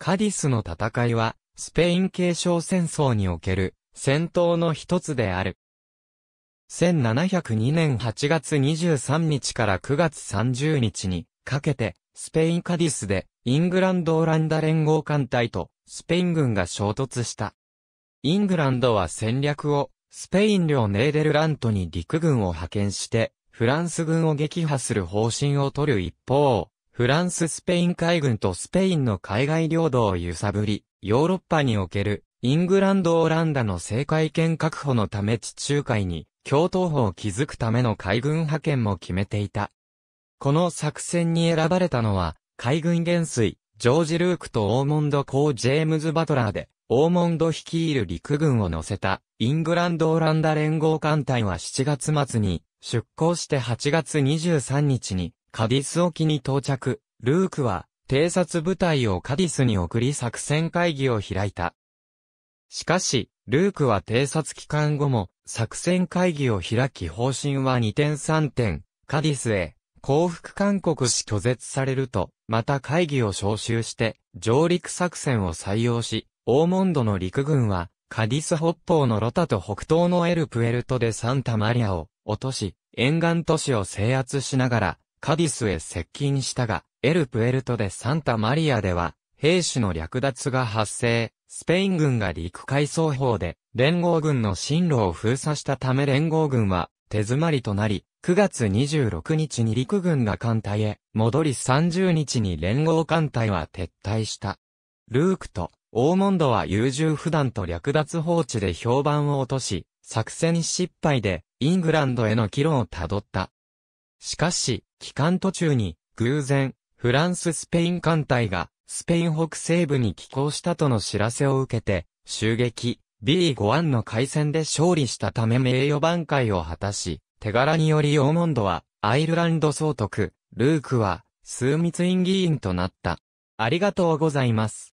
カディスの戦いは、スペイン継承戦争における戦闘の一つである。1702年8月23日から9月30日にかけて、スペインカディスでイングランド・オランダ連合艦隊とスペイン軍が衝突した。イングランドは戦略をスペイン領ネーデルラントに陸軍を派遣して、フランス軍を撃破する方針を取る一方、フランス・スペイン海軍とスペインの海外領土を揺さぶり、ヨーロッパにおけるイングランド・オランダの政界権確保のため地中海に共闘法を築くための海軍派遣も決めていた。この作戦に選ばれたのは、海軍元帥、ジョージ・ルークとオーモンド・コー・ジェームズ・バトラーで、オーモンド率いる陸軍を乗せた、イングランド・オランダ連合艦隊は7月末に出港して8月23日にカディス沖に到着、ルークは、偵察部隊をカディスに送り作戦会議を開いた。しかし、ルークは偵察期間後も、作戦会議を開き方針は2点3点、カディスへ、降伏勧告し拒絶されると、また会議を招集して、上陸作戦を採用し、オーモンドの陸軍は、カディス北方のロタと北東のエルプエルトでサンタマリアを落とし、沿岸都市を制圧しながら、カディスへ接近したが、エルプエルトでサンタマリアでは、兵士の略奪が発生、スペイン軍が陸海双方で、連合軍の進路を封鎖したため連合軍は、手詰まりとなり、9月26日に陸軍が艦隊へ戻り30日に連合艦隊は撤退した。ルークとオーモンドは優柔不断と略奪放置で評判を落とし、作戦失敗でイングランドへの帰路をたどった。しかし、期間途中に、偶然、フランス・スペイン艦隊が、スペイン北西部に寄港したとの知らせを受けて、襲撃、B51 の海戦で勝利したため名誉挽回を果たし、手柄によりオーモンドは、アイルランド総督、ルークは、枢密院議員となった。ありがとうございます。